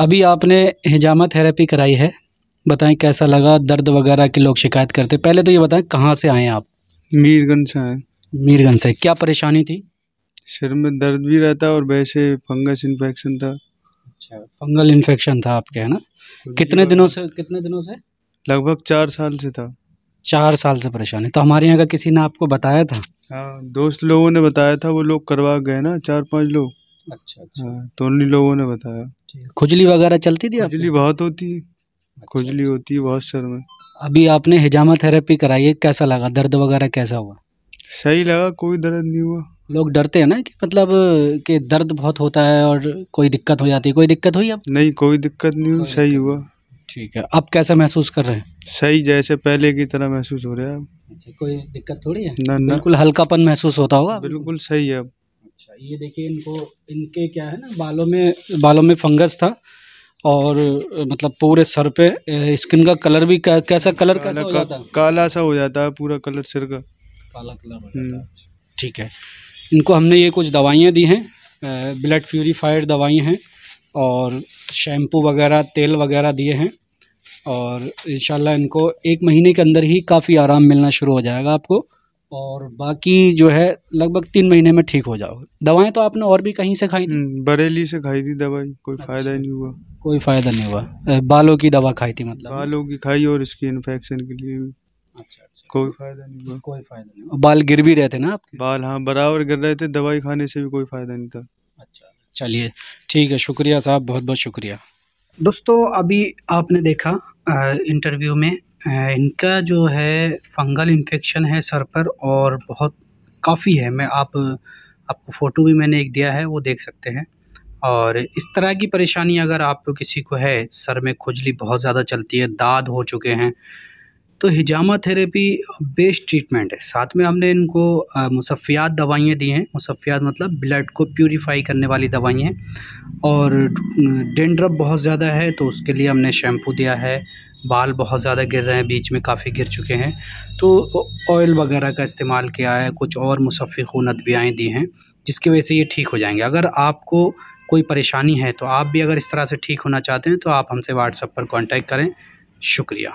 अभी आपने हिजामा थेरेपी कराई है बताएं कैसा लगा दर्द वगैरह की लोग शिकायत करते पहले तो ये बताएं कहाँ से आए आप मीरगंज से आए मीरगंज से क्या परेशानी थी सिर में दर्द भी रहता और वैसे फंगस इन्फेक्शन था अच्छा फंगल इन्फेक्शन था आपके है ना कितने तो दिनों से कितने दिनों से लगभग चार साल से था चार साल से परेशानी तो हमारे यहाँ का किसी ने आपको बताया था आ, हाँ, दोस्त लोगों ने बताया था वो लोग करवा गए ना चार पांच लोग अच्छा अच्छा हाँ, तो उन्हीं लोगों ने बताया खुजली वगैरह चलती थी खुजली बहुत होती है अच्छा। खुजली होती है बहुत सर में अभी आपने हिजामा थेरेपी कराई है कैसा लगा दर्द वगैरह कैसा हुआ सही लगा कोई दर्द नहीं हुआ लोग डरते हैं ना कि मतलब कि दर्द बहुत होता है और कोई दिक्कत हो जाती है कोई दिक्कत हुई अब नहीं कोई दिक्कत नहीं हुई सही हुआ ठीक है अब कैसा महसूस कर रहे हैं सही जैसे पहले की तरह महसूस हो रहा है अच्छा, कोई दिक्कत थोड़ी है ना ना बिल्कुल हल्कापन महसूस होता होगा बिल्कुल सही है अच्छा ये देखिए इनको इनके क्या है ना बालों में बालों में फंगस था और मतलब पूरे सर पे स्किन का कलर भी कै, कैसा कलर कैसा हो जाता है काला सा हो जाता है पूरा कलर सिर का काला कलर हो हम्म। जाता है अच्छा। ठीक है इनको हमने ये कुछ दवाइयाँ दी हैं ब्लड प्योरीफाइड दवाई हैं और शैम्पू वगैरह तेल वगैरह दिए हैं और इन इनको एक महीने के अंदर ही काफ़ी आराम मिलना शुरू हो जाएगा आपको और बाकी जो है लगभग तीन महीने में ठीक हो जाओगे दवाएं तो आपने और भी कहीं से खाई हम्म, बरेली से खाई थी दवाई कोई अच्छा। फ़ायदा नहीं हुआ कोई फ़ायदा नहीं हुआ बालों की दवा खाई थी मतलब बालों की खाई और इसकी इन्फेक्शन के लिए भी अच्छा, अच्छा। कोई फायदा नहीं हुआ कोई फायदा नहीं हुआ बाल गिर भी रहे थे ना आपके बाल हाँ बराबर गिर रहे थे दवाई खाने से भी कोई फायदा नहीं था अच्छा चलिए ठीक है शुक्रिया साहब बहुत बहुत शुक्रिया दोस्तों अभी आपने देखा इंटरव्यू में इनका जो है फंगल इन्फेक्शन है सर पर और बहुत काफ़ी है मैं आप आपको फ़ोटो भी मैंने एक दिया है वो देख सकते हैं और इस तरह की परेशानी अगर आप किसी को है सर में खुजली बहुत ज़्यादा चलती है दाद हो चुके हैं तो हिजामा थेरेपी बेस्ट ट्रीटमेंट है साथ में हमने इनको मुसफ़ियात दवाइयाँ दी हैं मुसफ़ियात मतलब ब्लड को प्योरीफाई करने वाली दवाइयाँ और डेंड्रप बहुत ज़्यादा है तो उसके लिए हमने शैम्पू दिया है बाल बहुत ज़्यादा गिर रहे हैं बीच में काफ़ी गिर चुके हैं तो ऑयल वगैरह का इस्तेमाल किया है कुछ और खून अद्वियाएँ दी हैं जिसकी वजह से ये ठीक हो जाएंगे अगर आपको कोई परेशानी है तो आप भी अगर इस तरह से ठीक होना चाहते हैं तो आप हमसे व्हाट्सअप पर कांटेक्ट करें शुक्रिया